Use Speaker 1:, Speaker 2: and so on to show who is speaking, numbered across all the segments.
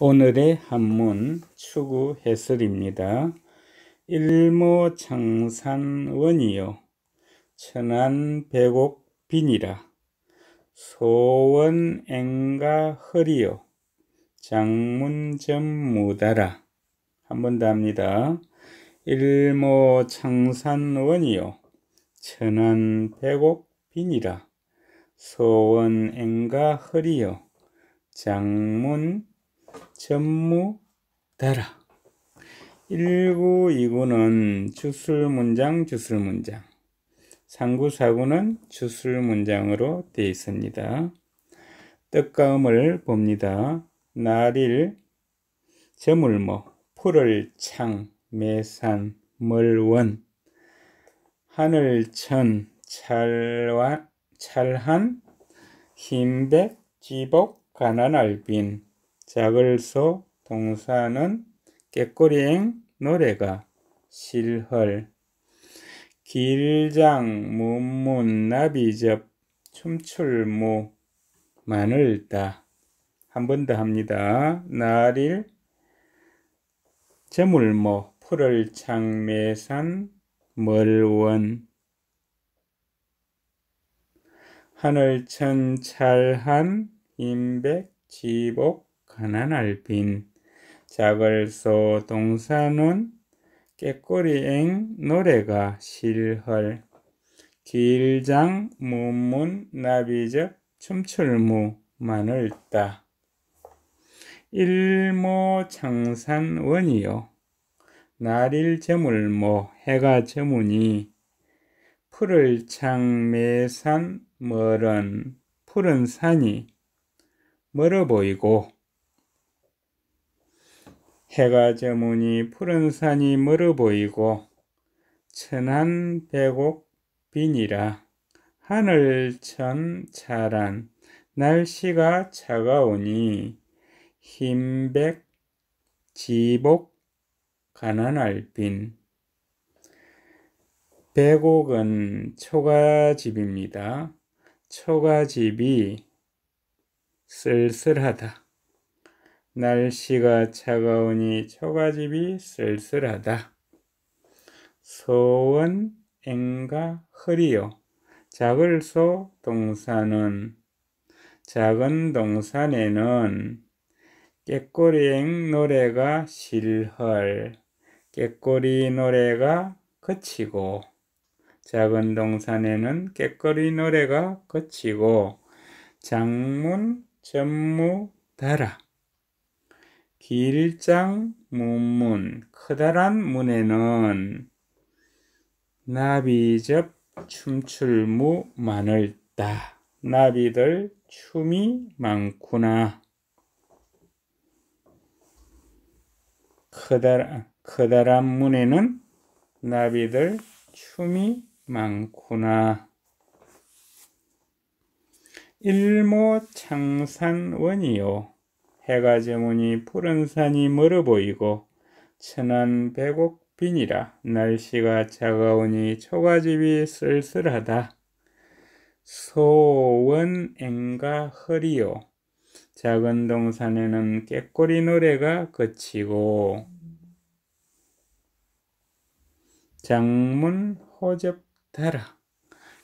Speaker 1: 오늘의 한문 추구 해설입니다. 일모창산원이요 천안백옥빈이라 소원앵가 허리요 장문점무다라 한 번 더 합니다. 일모창산원이요 천안백옥빈이라 소원앵가 허리요 장문 전무대라. 1929는 주술문장, 주술문장. 3949는 주술문장으로 되어 있습니다. 뜻과음을 봅니다. 나릴 저물모, 풀을 창, 매산, 멀원, 하늘천, 찰와, 찰한, 흰백, 지복, 가난할 빈, 작을 소 동사는 깨꼬리행 노래가 실헐 길장 문문 나비접 춤출무 마늘다 한 번 더 합니다. 나릴 제물모 풀을 창매산 멀원 하늘천 찰한 임백 지복 가난 알빈 자글소 동사는 깨꼬리앵 노래가 실헐 길장 문문 나비적 춤출무 마늘따 일모 창산원이요 날일 제물모 해가 제무니 푸를 창 매산 멀은 푸른 산이 멀어 보이고 해가 저무니 푸른 산이 멀어 보이고 천한 백옥 빈이라 하늘천 차란 날씨가 차가우니 흰백 지복 가난할 빈 백옥은 초가집입니다. 초가집이 쓸쓸하다. 날씨가 차가우니 초가집이 쓸쓸하다. 소원 앵가 흐리요. 작을 소 동산은 작은 동산에는 깨꼬리앵 노래가 실헐 깨꼬리 노래가 그치고 작은 동산에는 깨꼬리 노래가 그치고 장문 전무 달아 길장 문문 커다란 문에는 나비접 춤출무 많을다. 나비들 춤이 많구나. 커다란, 커다란 문에는 나비들 춤이 많구나. 일모 창산원이요. 해가 저무니 푸른 산이 멀어 보이고 천안 배곡빈이라 날씨가 차가우니 초가집이 쓸쓸하다. 소원 앵가 허리요. 작은 동산에는 깨꼬리 노래가 그치고 장문 호접다라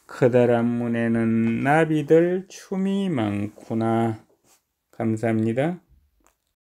Speaker 1: 커다란 문에는 나비들 춤이 많구나. 감사합니다.